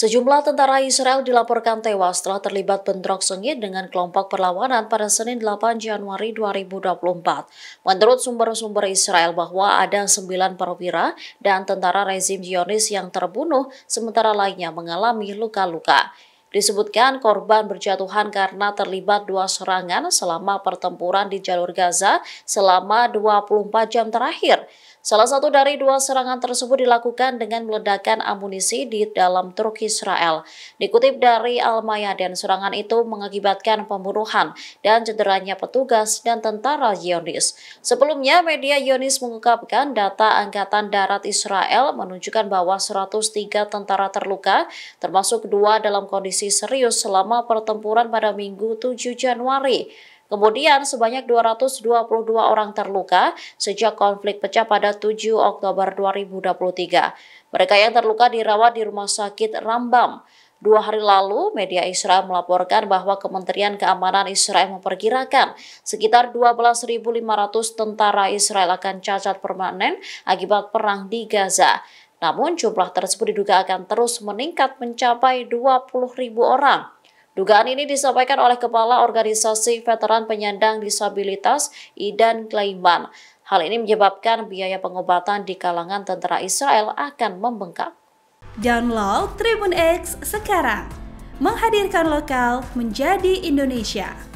Sejumlah tentara Israel dilaporkan tewas setelah terlibat bentrok sengit dengan kelompok perlawanan pada Senin 8 Januari 2024. Menurut sumber-sumber Israel bahwa ada sembilan perwira dan tentara rezim Zionis yang terbunuh, sementara lainnya mengalami luka-luka. Disebutkan korban berjatuhan karena terlibat dua serangan selama pertempuran di jalur Gaza selama 24 jam terakhir. Salah satu dari dua serangan tersebut dilakukan dengan meledakan amunisi di dalam truk Israel. Dikutip dari al mayadeen serangan itu mengakibatkan pembunuhan dan cederanya petugas dan tentara Yonis. Sebelumnya, media Yonis mengungkapkan data Angkatan Darat Israel menunjukkan bahwa 103 tentara terluka, termasuk dua dalam kondisi kondisi serius selama pertempuran pada Minggu 7 Januari. Kemudian sebanyak 222 orang terluka sejak konflik pecah pada 7 Oktober 2023. Mereka yang terluka dirawat di rumah sakit Rambam. Dua hari lalu, media Israel melaporkan bahwa Kementerian Keamanan Israel memperkirakan sekitar 12.500 tentara Israel akan cacat permanen akibat perang di Gaza. Namun jumlah tersebut diduga akan terus meningkat mencapai 20 ribu orang. Dugaan ini disampaikan oleh Kepala Organisasi Veteran Penyandang Disabilitas Idan Kleiman. Hal ini menyebabkan biaya pengobatan di kalangan tentara Israel akan membengkak. Download Tribun X sekarang. Menghadirkan lokal menjadi Indonesia.